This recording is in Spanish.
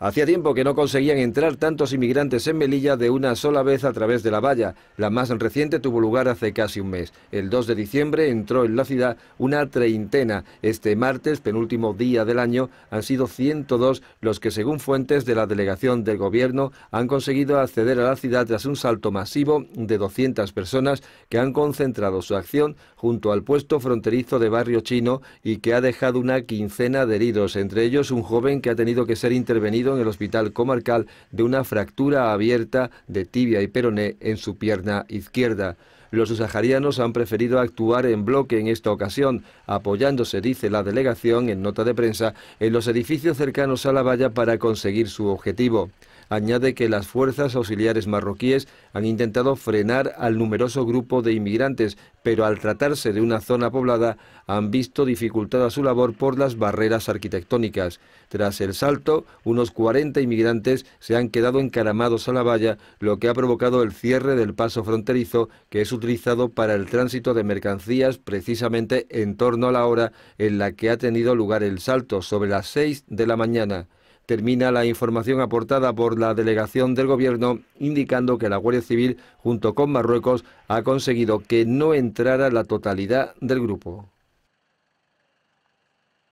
Hacía tiempo que no conseguían entrar tantos inmigrantes en Melilla de una sola vez a través de la valla. La más reciente tuvo lugar hace casi un mes. El 2 de diciembre entró en la ciudad una treintena. Este martes, penúltimo día del año, han sido 102 los que, según fuentes de la delegación del gobierno, han conseguido acceder a la ciudad tras un salto masivo de 200 personas que han concentrado su acción junto al puesto fronterizo de Barrio Chino y que ha dejado una quincena de heridos, entre ellos un joven que ha tenido que ser intervenido en el hospital comarcal de una fractura abierta de tibia y peroné en su pierna izquierda. Los saharianos han preferido actuar en bloque en esta ocasión, apoyándose, dice la delegación en nota de prensa, en los edificios cercanos a la valla para conseguir su objetivo añade que las fuerzas auxiliares marroquíes han intentado frenar al numeroso grupo de inmigrantes, pero al tratarse de una zona poblada han visto dificultada su labor por las barreras arquitectónicas. Tras el salto, unos 40 inmigrantes se han quedado encaramados a la valla, lo que ha provocado el cierre del paso fronterizo que es utilizado para el tránsito de mercancías precisamente en torno a la hora en la que ha tenido lugar el salto, sobre las 6 de la mañana termina la información aportada por la delegación del Gobierno indicando que la Guardia Civil, junto con Marruecos, ha conseguido que no entrara la totalidad del grupo.